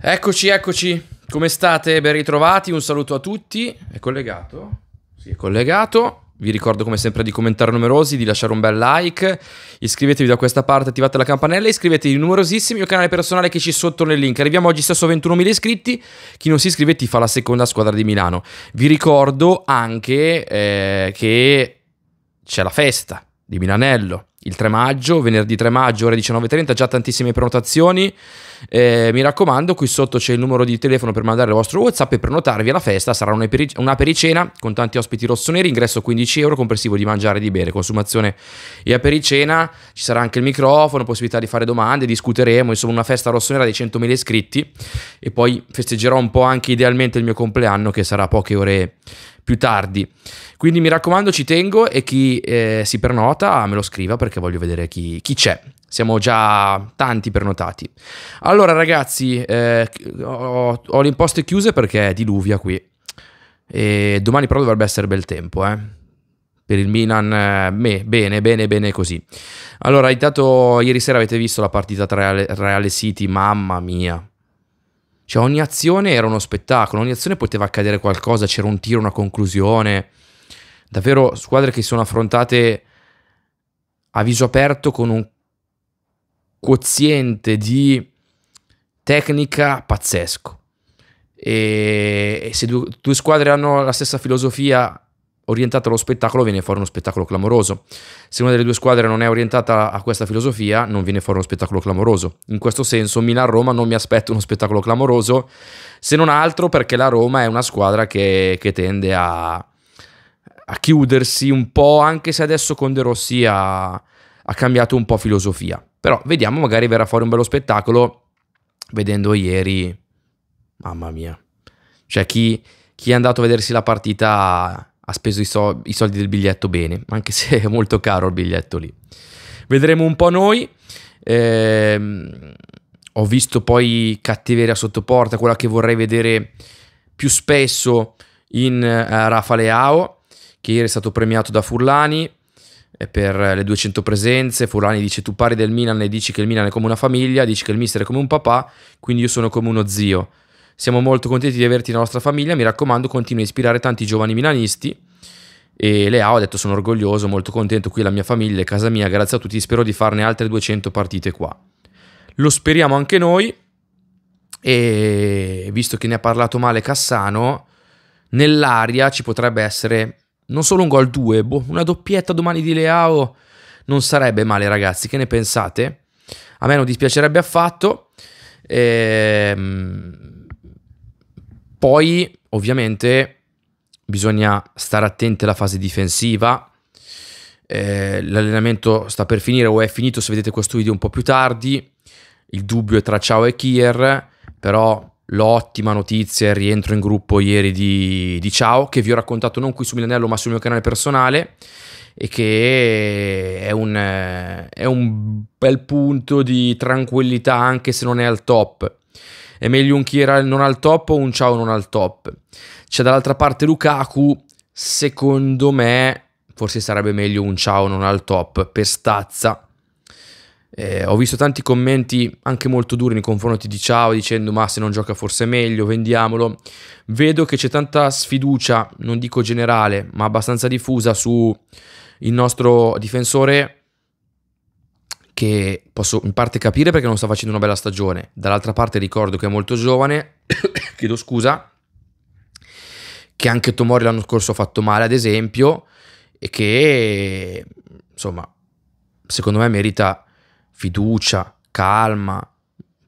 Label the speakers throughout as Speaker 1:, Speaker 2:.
Speaker 1: Eccoci, eccoci. Come state? Ben ritrovati. Un saluto a tutti. È collegato? Sì, è collegato. Vi ricordo come sempre di commentare numerosi, di lasciare un bel like, iscrivetevi da questa parte, attivate la campanella, e iscrivetevi ai numerosissimi, mio canale personale che ci sotto nel link. Arriviamo oggi stesso a 21.000 iscritti, chi non si iscrive ti fa la seconda squadra di Milano. Vi ricordo anche eh, che c'è la festa, di Milanello. Il 3 maggio, venerdì 3 maggio, ore 19.30, già tantissime prenotazioni. Eh, mi raccomando, qui sotto c'è il numero di telefono per mandare il vostro WhatsApp e prenotarvi alla festa. Sarà una, pericena con tanti ospiti rossoneri, ingresso 15 euro, complessivo di mangiare e di bere, consumazione e apericena. Ci sarà anche il microfono, possibilità di fare domande, discuteremo, insomma una festa rossonera dei 100.000 iscritti. E poi festeggerò un po' anche idealmente il mio compleanno che sarà poche ore più tardi. Quindi mi raccomando, ci tengo e chi eh, si prenota ah, me lo scriva perché voglio vedere chi, chi c'è. Siamo già tanti prenotati. Allora ragazzi, eh, ho, ho le imposte chiuse perché è diluvia qui. E domani però dovrebbe essere bel tempo, eh. Per il Milan, eh, me, bene, bene, bene così. Allora, intanto ieri sera avete visto la partita tra Real City, mamma mia. Cioè ogni azione era uno spettacolo, ogni azione poteva accadere qualcosa, c'era un tiro, una conclusione davvero squadre che si sono affrontate a viso aperto con un quoziente di tecnica pazzesco. E, e se due, due squadre hanno la stessa filosofia orientata allo spettacolo, viene fuori uno spettacolo clamoroso. Se una delle due squadre non è orientata a questa filosofia, non viene fuori uno spettacolo clamoroso. In questo senso, Milan-Roma non mi aspetto uno spettacolo clamoroso, se non altro perché la Roma è una squadra che, che tende a, a chiudersi un po', anche se adesso con De Rossi ha, ha cambiato un po' filosofia. Però vediamo, magari verrà fuori un bello spettacolo. Vedendo ieri, mamma mia, cioè chi, chi è andato a vedersi la partita ha speso i, so- i, soldi del biglietto bene, anche se è molto caro il biglietto lì. Vedremo un po' noi. Ehm, ho visto poi Cattiveria sottoporta, quella che vorrei vedere più spesso in uh, Rafa Leao che ieri è stato premiato da Furlani eh, per le 200 presenze. Furlani dice tu parli del Milan e dici che il Milan è come una famiglia, dici che il mister è come un papà, quindi io sono come uno zio. Siamo molto contenti di averti nella nostra famiglia, mi raccomando continua a ispirare tanti giovani milanisti. E Leao ha detto sono orgoglioso, molto contento, qui la mia famiglia, è casa mia, grazie a tutti, spero di farne altre 200 partite qua. Lo speriamo anche noi e visto che ne ha parlato male Cassano, nell'aria ci potrebbe essere non solo un gol, due, boh, una doppietta domani di Leao non sarebbe male ragazzi, che ne pensate? A me non dispiacerebbe affatto. Ehm... Poi ovviamente bisogna stare attenti alla fase difensiva. Eh, l'allenamento sta per finire o è finito se vedete questo video un po' più tardi. Il dubbio è tra Ciao e Kier, però l'ottima notizia il rientro in gruppo ieri di, di Ciao, che vi ho raccontato non qui su Milanello ma sul mio canale personale e che è un, è un bel punto di tranquillità anche se non è al top. È meglio un Kiera non al top o un Ciao non al top. C'è dall'altra parte Lukaku, secondo me forse sarebbe meglio un Ciao non al top per stazza eh, ho visto tanti commenti anche molto duri nei confronti di Ciao dicendo ma se non gioca forse è meglio, vendiamolo. Vedo che c'è tanta sfiducia, non dico generale, ma abbastanza diffusa su il nostro difensore che posso in parte capire perché non sta facendo una bella stagione. Dall'altra parte ricordo che è molto giovane, chiedo scusa, che anche Tomori l'anno scorso ha fatto male ad esempio e che insomma secondo me merita fiducia, calma,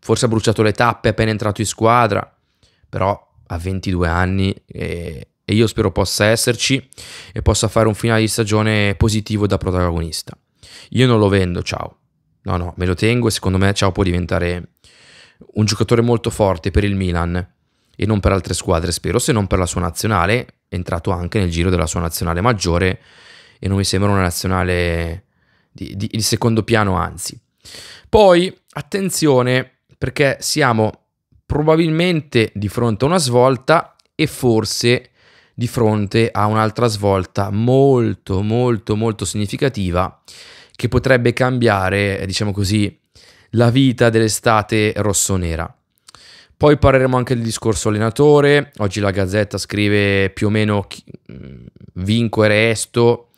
Speaker 1: forse ha bruciato le tappe appena entrato in squadra, però ha 22 anni e, e io spero possa esserci e possa fare un finale di stagione positivo da protagonista. Io non lo vendo, ciao. No, no, me lo tengo e secondo me ciao può diventare un giocatore molto forte per il Milan e non per altre squadre, spero, se non per la sua nazionale, è entrato anche nel giro della sua nazionale maggiore e non mi sembra una nazionale di, di, di secondo piano, anzi. Poi, attenzione, perché siamo probabilmente di fronte a una svolta e forse di fronte a un'altra svolta molto molto molto significativa che potrebbe cambiare, diciamo così, la vita dell'estate rossonera. Poi parleremo anche del discorso allenatore. Oggi la Gazzetta scrive più o meno vinco e resto,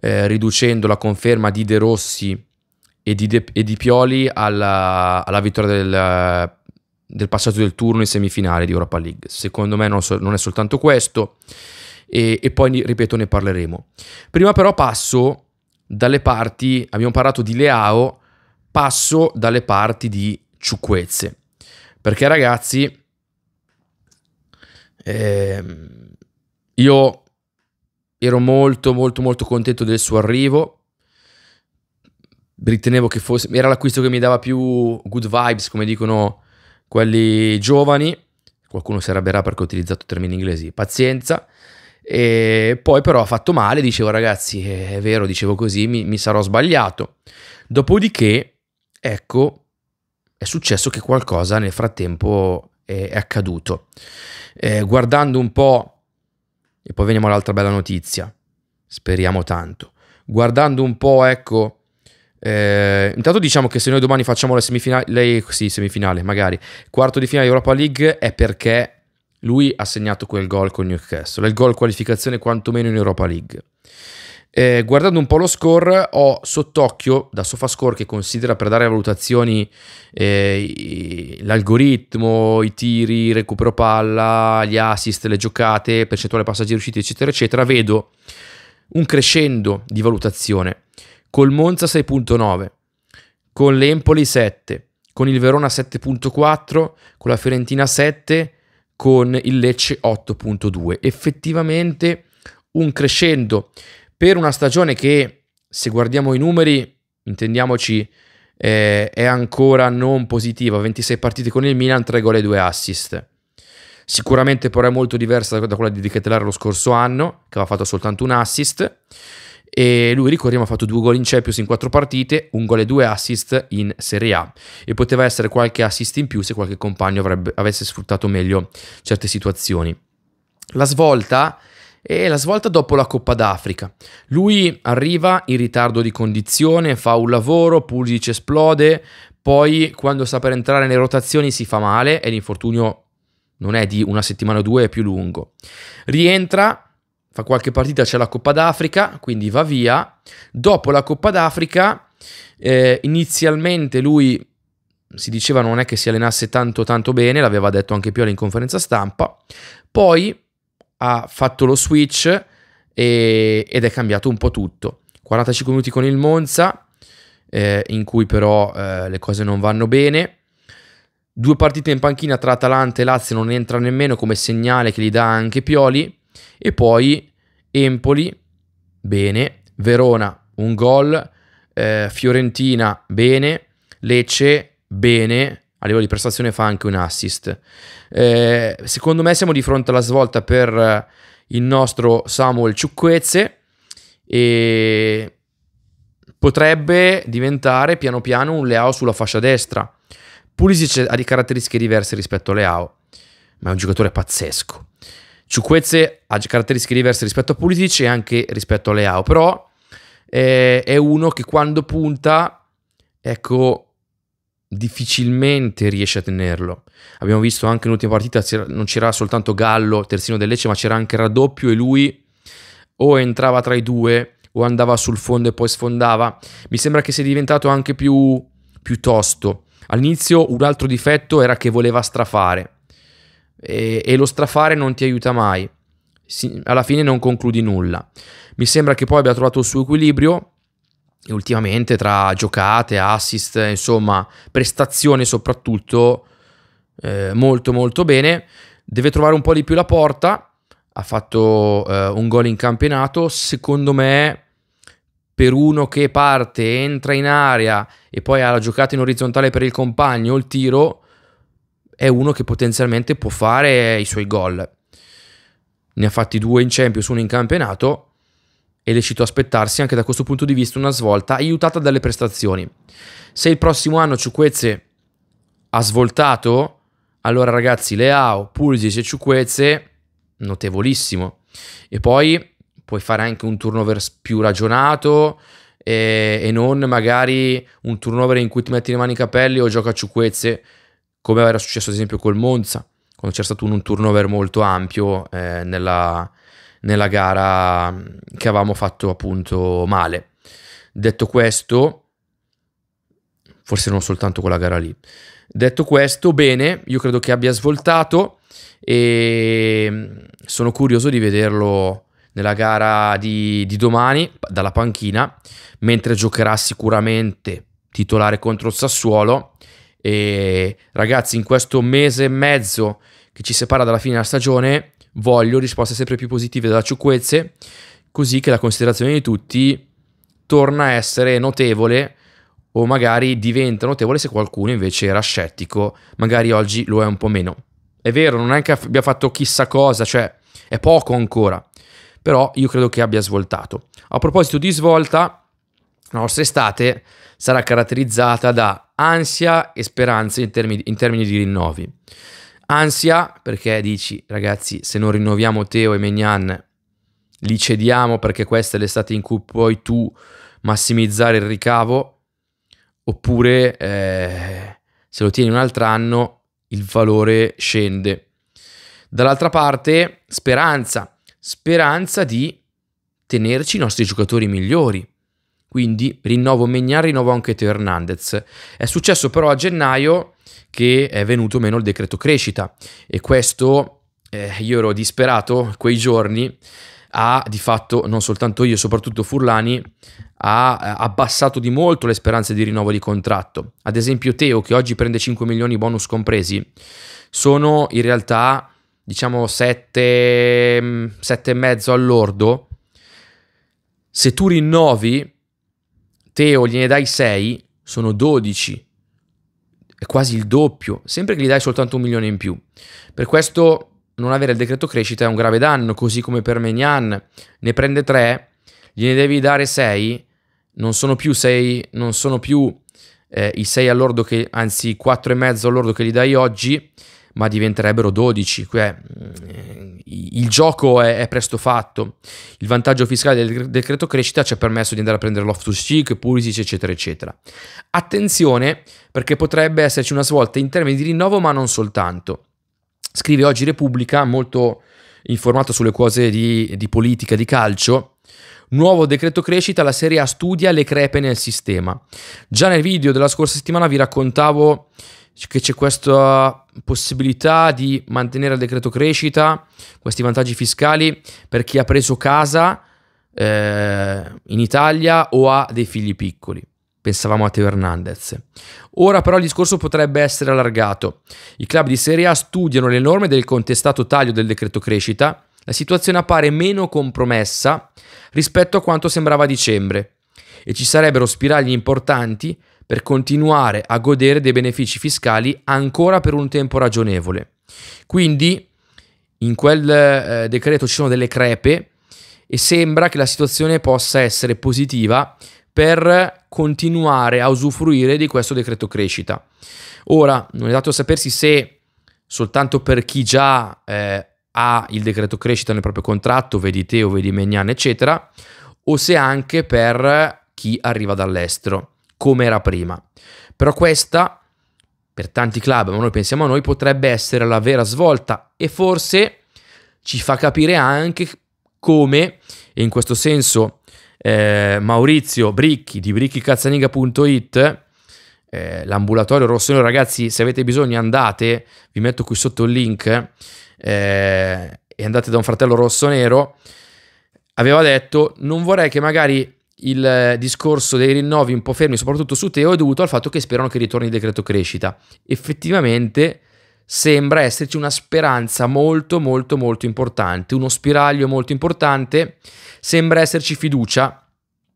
Speaker 1: eh, riducendo la conferma di De Rossi e di, De, e di Pioli alla, alla vittoria del, del, passaggio del turno in semifinale di Europa League. Secondo me non, so, non è soltanto questo e, e poi, ripeto, ne parleremo. Prima però passo dalle parti, abbiamo parlato di Leao, passo dalle parti di Ciucquezze. Perché ragazzi, ehm, io ero molto molto molto contento del suo arrivo, ritenevo che fosse, era l'acquisto che mi dava più good vibes, come dicono quelli giovani, qualcuno si arrabbierà perché ho utilizzato termini inglesi, pazienza, e poi però ha fatto male, dicevo ragazzi, è vero, dicevo così, mi, mi sarò sbagliato. Dopodiché, ecco, è successo che qualcosa nel frattempo è, è accaduto. Eh, guardando un po', e poi veniamo all'altra bella notizia, speriamo tanto, guardando un po', ecco, eh, intanto diciamo che se noi domani facciamo la semifinale, lei, sì, semifinale, magari quarto di finale Europa League è perché lui ha segnato quel gol con Newcastle, il gol qualificazione quantomeno in Europa League. Eh, guardando un po' lo score, ho sott'occhio da Sofascore che considera per dare valutazioni eh, l'algoritmo, i tiri, recupero palla, gli assist, le giocate, percentuale passaggi riusciti, eccetera, eccetera. Vedo un crescendo di valutazione col Monza 6.9, con l'Empoli 7, con il Verona 7.4, con la Fiorentina 7, con il Lecce 8.2. Effettivamente un crescendo per una stagione che, se guardiamo i numeri, intendiamoci, eh, è ancora non positiva. 26 partite con il Milan, 3 gol e 2 assist. Sicuramente però è molto diversa da quella di Kettelar lo scorso anno, che aveva fatto soltanto un assist e lui ricordiamo ha fatto due gol in Champions in quattro partite, un gol e due assist in Serie A e poteva essere qualche assist in più se qualche compagno avrebbe, avesse sfruttato meglio certe situazioni. La svolta è la svolta dopo la Coppa d'Africa. Lui arriva in ritardo di condizione, fa un lavoro, Pulisic esplode, poi quando sta per entrare nelle rotazioni si fa male e l'infortunio non è di una settimana o due, è più lungo. Rientra fa qualche partita, c'è la Coppa d'Africa, quindi va via. Dopo la Coppa d'Africa, eh, inizialmente lui si diceva non è che si allenasse tanto tanto bene, l'aveva detto anche Pioli in conferenza stampa, poi ha fatto lo switch e, ed è cambiato un po' tutto. 45 minuti con il Monza, eh, in cui però eh, le cose non vanno bene. Due partite in panchina tra Atalanta e Lazio non entra nemmeno come segnale che gli dà anche Pioli. E poi Empoli, bene, Verona, un gol, eh, Fiorentina, bene, Lecce, bene, a livello di prestazione fa anche un assist. Eh, secondo me siamo di fronte alla svolta per eh, il nostro Samuel Ciucquezze e potrebbe diventare piano piano un Leao sulla fascia destra. Pulisic ha di caratteristiche diverse rispetto a Leao, ma è un giocatore pazzesco. Ciuquezze ha caratteristiche diverse rispetto a Pulisic e anche rispetto a Leao, però eh, è uno che quando punta, ecco, difficilmente riesce a tenerlo. Abbiamo visto anche nell'ultima partita non c'era soltanto Gallo, terzino del Lecce, ma c'era anche raddoppio e lui o entrava tra i due o andava sul fondo e poi sfondava. Mi sembra che sia diventato anche più, più tosto. All'inizio un altro difetto era che voleva strafare e, e lo strafare non ti aiuta mai. Si, alla fine non concludi nulla. Mi sembra che poi abbia trovato il suo equilibrio e ultimamente tra giocate, assist, insomma, prestazione soprattutto eh, molto molto bene. Deve trovare un po' di più la porta. Ha fatto eh, un gol in campionato, secondo me per uno che parte, entra in area e poi ha la giocata in orizzontale per il compagno, il tiro è uno che potenzialmente può fare i suoi gol. Ne ha fatti due in Champions, uno in campionato e lecito aspettarsi anche da questo punto di vista una svolta aiutata dalle prestazioni. Se il prossimo anno Ciuquezze ha svoltato, allora ragazzi Leao, Pulisic e Ciuquezze, notevolissimo. E poi puoi fare anche un turnover più ragionato e, eh, e non magari un turnover in cui ti metti le mani in capelli o gioca a Ciuquezze come era successo ad esempio col Monza, quando c'era stato un turnover molto ampio eh, nella, nella gara che avevamo fatto appunto male. Detto questo, forse non soltanto quella gara lì. Detto questo, bene, io credo che abbia svoltato e sono curioso di vederlo nella gara di, di domani dalla panchina, mentre giocherà sicuramente titolare contro il Sassuolo e ragazzi, in questo mese e mezzo che ci separa dalla fine della stagione, voglio risposte sempre più positive da Ciucquezze, così che la considerazione di tutti torna a essere notevole o magari diventa notevole se qualcuno invece era scettico, magari oggi lo è un po' meno. È vero, non è che abbia fatto chissà cosa, cioè è poco ancora, però io credo che abbia svoltato. A proposito di svolta, la nostra estate sarà caratterizzata da ansia e speranza in termini, in termini di rinnovi. Ansia perché dici ragazzi se non rinnoviamo Teo e Menian li cediamo perché questa è l'estate in cui puoi tu massimizzare il ricavo oppure eh, se lo tieni un altro anno il valore scende. Dall'altra parte speranza, speranza di tenerci i nostri giocatori migliori quindi rinnovo Mignan, rinnovo anche Teo Hernandez. È successo però a gennaio che è venuto meno il decreto crescita e questo eh, io ero disperato quei giorni ha di fatto, non soltanto io, soprattutto Furlani, ha eh, abbassato di molto le speranze di rinnovo di contratto. Ad esempio Teo, che oggi prende 5 milioni bonus compresi, sono in realtà, diciamo, 7, 7,5 mm, all'ordo. Se tu rinnovi, Teo gliene dai 6, sono 12, è quasi il doppio, sempre che gli dai soltanto un milione in più. Per questo non avere il decreto crescita è un grave danno, così come per Menian. Ne prende 3, gliene devi dare 6, non sono più, 6, non sono più eh, i 6 all'ordo che, anzi 4,5 all'ordo che gli dai oggi, ma diventerebbero 12. Cioè, mm, il gioco è, è, presto fatto. Il vantaggio fiscale del decreto crescita ci ha permesso di andare a prendere l'off to stick, Pulisic, eccetera, eccetera. Attenzione perché potrebbe esserci una svolta in termini di rinnovo, ma non soltanto. Scrive oggi Repubblica, molto informato sulle cose di, di politica, di calcio. Nuovo decreto crescita, la Serie A studia le crepe nel sistema. Già nel video della scorsa settimana vi raccontavo che c'è questa possibilità di mantenere il decreto crescita, questi vantaggi fiscali per chi ha preso casa eh, in Italia o ha dei figli piccoli. Pensavamo a Teo Hernandez. Ora però il discorso potrebbe essere allargato. I club di Serie A studiano le norme del contestato taglio del decreto crescita. La situazione appare meno compromessa rispetto a quanto sembrava a dicembre e ci sarebbero spiragli importanti per continuare a godere dei benefici fiscali ancora per un tempo ragionevole. Quindi in quel eh, decreto ci sono delle crepe e sembra che la situazione possa essere positiva per continuare a usufruire di questo decreto crescita. Ora, non è dato a sapersi se soltanto per chi già eh, ha il decreto crescita nel proprio contratto, vedi Teo, vedi Megnan, eccetera, o se anche per chi arriva dall'estero come era prima. Però questa, per tanti club, ma noi pensiamo a noi, potrebbe essere la vera svolta e forse ci fa capire anche come, e in questo senso eh, Maurizio Bricchi di bricchicazzaniga.it eh, l'ambulatorio rossonero ragazzi se avete bisogno andate vi metto qui sotto il link eh, e andate da un fratello rossonero aveva detto non vorrei che magari il eh, discorso dei rinnovi un po' fermi, soprattutto su Teo, è dovuto al fatto che sperano che ritorni il decreto crescita. Effettivamente sembra esserci una speranza molto molto molto importante, uno spiraglio molto importante, sembra esserci fiducia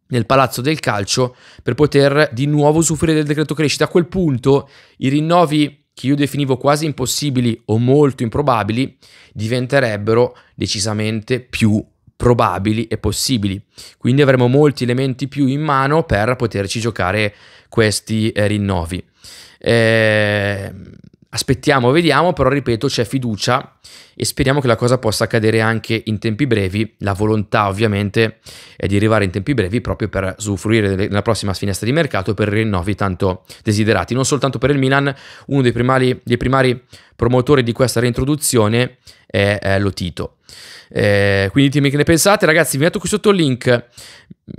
Speaker 1: nel palazzo del calcio per poter di nuovo soffrire del decreto crescita. A quel punto i rinnovi che io definivo quasi impossibili o molto improbabili diventerebbero decisamente più probabili e possibili. Quindi avremo molti elementi più in mano per poterci giocare questi eh, rinnovi. Ehm. Aspettiamo, vediamo, però ripeto, c'è fiducia e speriamo che la cosa possa accadere anche in tempi brevi. La volontà ovviamente è di arrivare in tempi brevi proprio per usufruire della prossima finestra di mercato per rinnovi tanto desiderati. Non soltanto per il Milan, uno dei primari, dei primari promotori di questa reintroduzione è, è Lotito. Eh, quindi ditemi che ne pensate, ragazzi. Vi metto qui sotto il link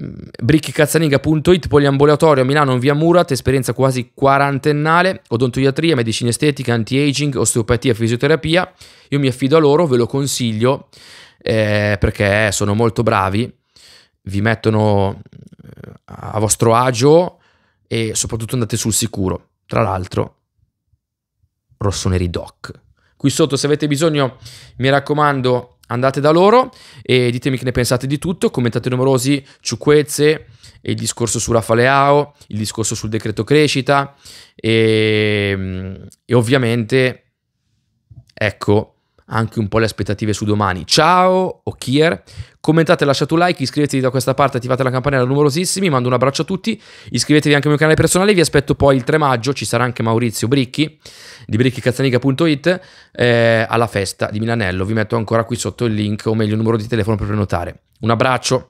Speaker 1: Mm, bricchicazzaninga.it, poliambulatorio a Milano in via Murat, esperienza quasi quarantennale, odontoiatria, medicina estetica, anti-aging, osteopatia, fisioterapia. Io mi affido a loro, ve lo consiglio eh, perché sono molto bravi, vi mettono eh, a vostro agio e soprattutto andate sul sicuro. Tra l'altro, Rossoneri Doc. Qui sotto se avete bisogno, mi raccomando, Andate da loro e ditemi che ne pensate di tutto, commentate numerosi ciuquezze, il discorso su Rafaleao, il discorso sul decreto crescita e, ehm, e ovviamente, ecco, anche un po' le aspettative su domani. Ciao, Okier. Commentate, lasciate un like, iscrivetevi da questa parte, attivate la campanella numerosissimi, mando un abbraccio a tutti, iscrivetevi anche al mio canale personale, vi aspetto poi il 3 maggio, ci sarà anche Maurizio Bricchi di bricchicazzaniga.it eh, alla festa di Milanello, vi metto ancora qui sotto il link o meglio il numero di telefono per prenotare. Un abbraccio.